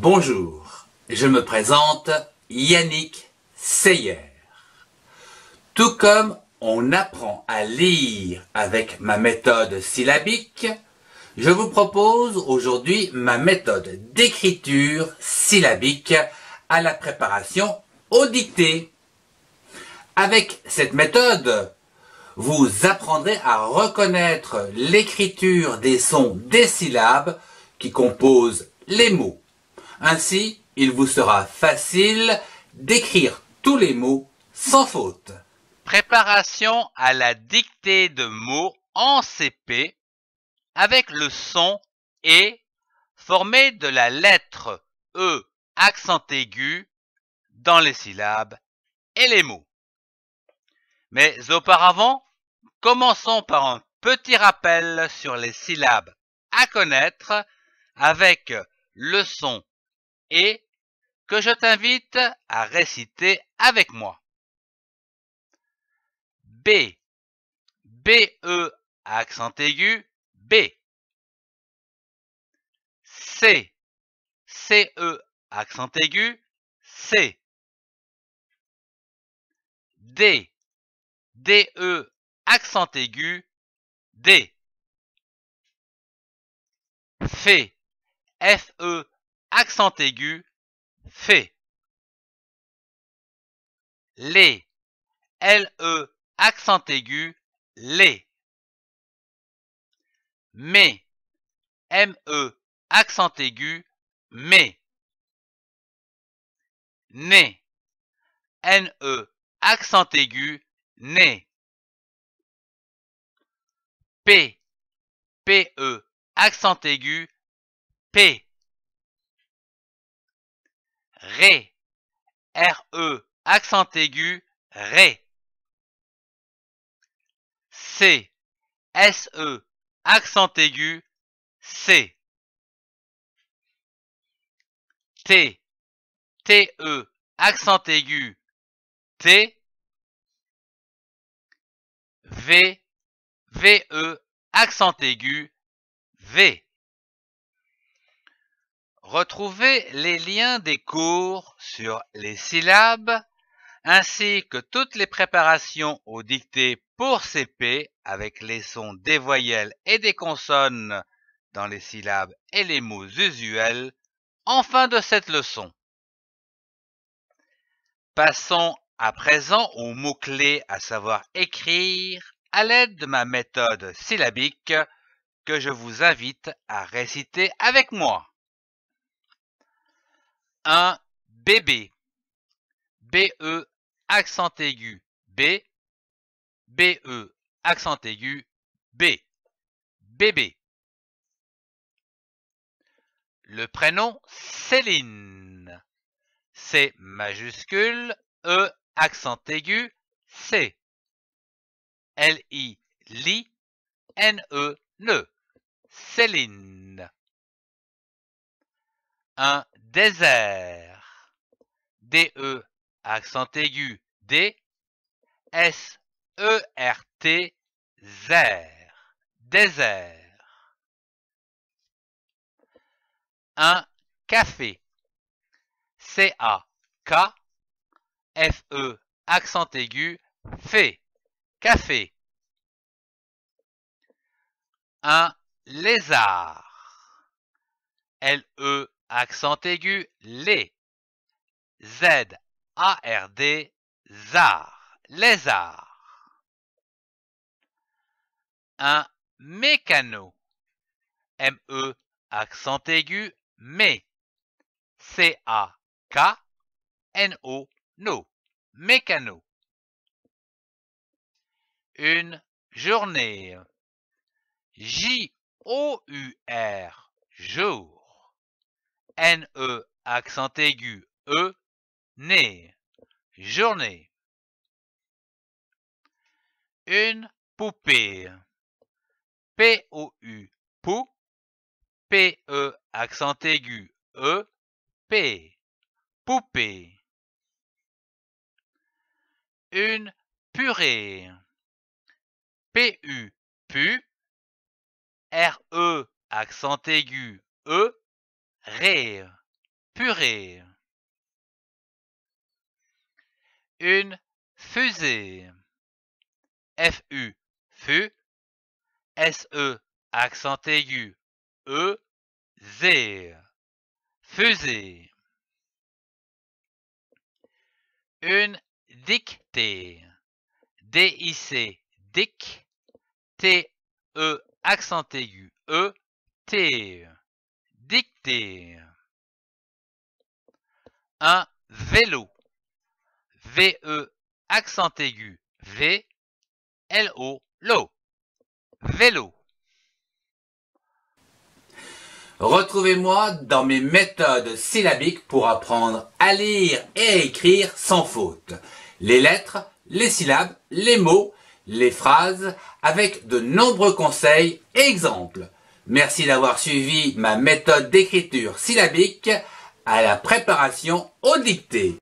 Bonjour, je me présente Yannick Seyer. Tout comme on apprend à lire avec ma méthode syllabique, je vous propose aujourd'hui ma méthode d'écriture syllabique à la préparation au Avec cette méthode, vous apprendrez à reconnaître l'écriture des sons des syllabes qui composent les mots. Ainsi, il vous sera facile d'écrire tous les mots sans faute. Préparation à la dictée de mots en CP avec le son E formé de la lettre E accent aigu dans les syllabes et les mots. Mais auparavant, commençons par un petit rappel sur les syllabes à connaître avec le son et que je t'invite à réciter avec moi. B. B-E, accent aigu B. C. C-E, accent aigu C. D. D-E, accent aigu D. F E accent aigu, fait. Les, L-E, accent aigu, les. Mais, M-E, accent aigu, mais. Né, N-E, accent aigu, né. P, p e, accent aigu, P. Ré. R-E, accent aigu, Ré. C. S-E, accent aigu, C. T. T-E, accent aigu, T. V. V-E, accent aigu, V. Retrouvez les liens des cours sur les syllabes ainsi que toutes les préparations aux dictées pour CP avec les sons des voyelles et des consonnes dans les syllabes et les mots usuels en fin de cette leçon. Passons à présent aux mots-clés à savoir écrire à l'aide de ma méthode syllabique que je vous invite à réciter avec moi un bébé. B-E accent aigu B. B-E accent aigu B. Bébé. Le prénom Céline. C majuscule E accent aigu C. L I li N E ne. Céline. Un désert. D-E, accent aigu, D, S-E-R-T, désert. Un café. C-A-K, F-E, accent aigu, fait, café. Un lézard. L-E, accent aigu, les. Z, A, R, D, zar, lézard. Un mécano, M, E, accent aigu, mais. C, A, K, N, O, no, mécano. Une journée. J, O, U, R, jour. N-E, accent aigu, E, Né, journée. Une poupée. P-O-U, pou, P-E, accent aigu, E, P, poupée. Une purée. P-U, pu, R-E, accent aigu, E, rire, purée. Une fusée. F-U, fu. S-E, accent aigu. E, z. Fusée. Une dictée. D-I-C, dic. T-E, accent aigu. E, t dicter. Un vélo. V-E, accent aigu V, l o LO. Vélo. Retrouvez-moi dans mes méthodes syllabiques pour apprendre à lire et à écrire sans faute. Les lettres, les syllabes, les mots, les phrases, avec de nombreux conseils et exemples. Merci d'avoir suivi ma méthode d'écriture syllabique à la préparation au dictée.